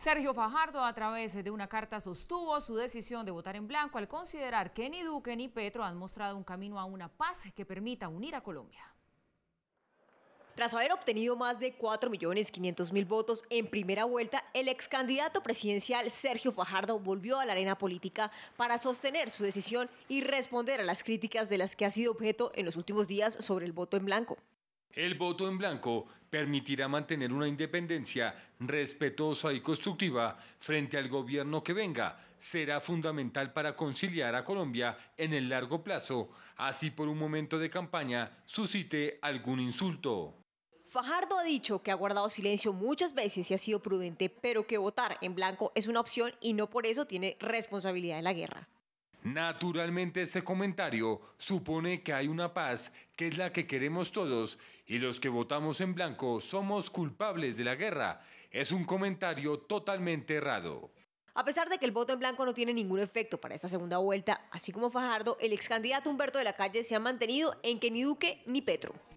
Sergio Fajardo a través de una carta sostuvo su decisión de votar en blanco al considerar que ni Duque ni Petro han mostrado un camino a una paz que permita unir a Colombia. Tras haber obtenido más de 4.500.000 votos en primera vuelta, el ex candidato presidencial Sergio Fajardo volvió a la arena política para sostener su decisión y responder a las críticas de las que ha sido objeto en los últimos días sobre el voto en blanco. El voto en blanco permitirá mantener una independencia respetuosa y constructiva frente al gobierno que venga. Será fundamental para conciliar a Colombia en el largo plazo, así por un momento de campaña suscite algún insulto. Fajardo ha dicho que ha guardado silencio muchas veces y ha sido prudente, pero que votar en blanco es una opción y no por eso tiene responsabilidad en la guerra. Naturalmente ese comentario supone que hay una paz que es la que queremos todos y los que votamos en blanco somos culpables de la guerra. Es un comentario totalmente errado. A pesar de que el voto en blanco no tiene ningún efecto para esta segunda vuelta, así como Fajardo, el ex candidato Humberto de la Calle se ha mantenido en que ni Duque ni Petro.